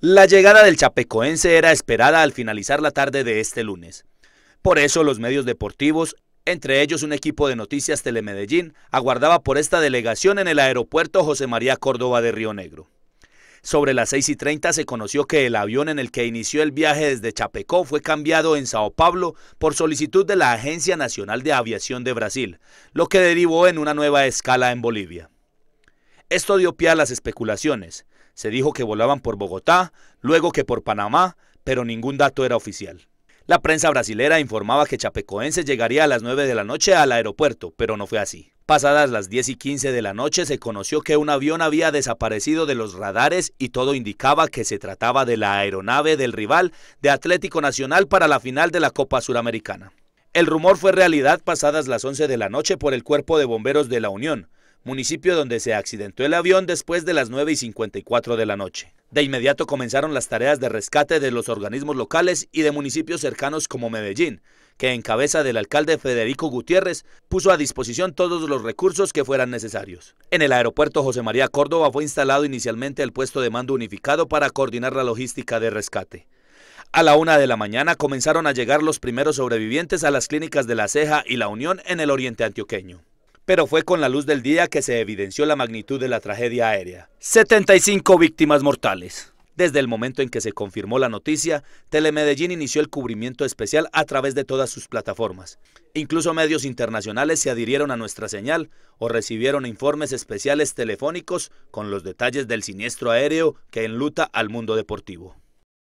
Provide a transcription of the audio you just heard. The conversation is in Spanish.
La llegada del Chapecoense era esperada al finalizar la tarde de este lunes. Por eso los medios deportivos, entre ellos un equipo de noticias Telemedellín, aguardaba por esta delegación en el aeropuerto José María Córdoba de Río Negro. Sobre las 6 y 30 se conoció que el avión en el que inició el viaje desde Chapecó fue cambiado en Sao Paulo por solicitud de la Agencia Nacional de Aviación de Brasil, lo que derivó en una nueva escala en Bolivia. Esto dio pie a las especulaciones. Se dijo que volaban por Bogotá, luego que por Panamá, pero ningún dato era oficial. La prensa brasilera informaba que Chapecoense llegaría a las 9 de la noche al aeropuerto, pero no fue así. Pasadas las 10 y 15 de la noche se conoció que un avión había desaparecido de los radares y todo indicaba que se trataba de la aeronave del rival de Atlético Nacional para la final de la Copa Suramericana. El rumor fue realidad pasadas las 11 de la noche por el Cuerpo de Bomberos de la Unión, municipio donde se accidentó el avión después de las 9 y 54 de la noche. De inmediato comenzaron las tareas de rescate de los organismos locales y de municipios cercanos como Medellín, que en cabeza del alcalde Federico Gutiérrez puso a disposición todos los recursos que fueran necesarios. En el aeropuerto José María Córdoba fue instalado inicialmente el puesto de mando unificado para coordinar la logística de rescate. A la una de la mañana comenzaron a llegar los primeros sobrevivientes a las clínicas de La Ceja y La Unión en el oriente antioqueño pero fue con la luz del día que se evidenció la magnitud de la tragedia aérea. 75 víctimas mortales. Desde el momento en que se confirmó la noticia, Telemedellín inició el cubrimiento especial a través de todas sus plataformas. Incluso medios internacionales se adhirieron a nuestra señal o recibieron informes especiales telefónicos con los detalles del siniestro aéreo que enluta al mundo deportivo.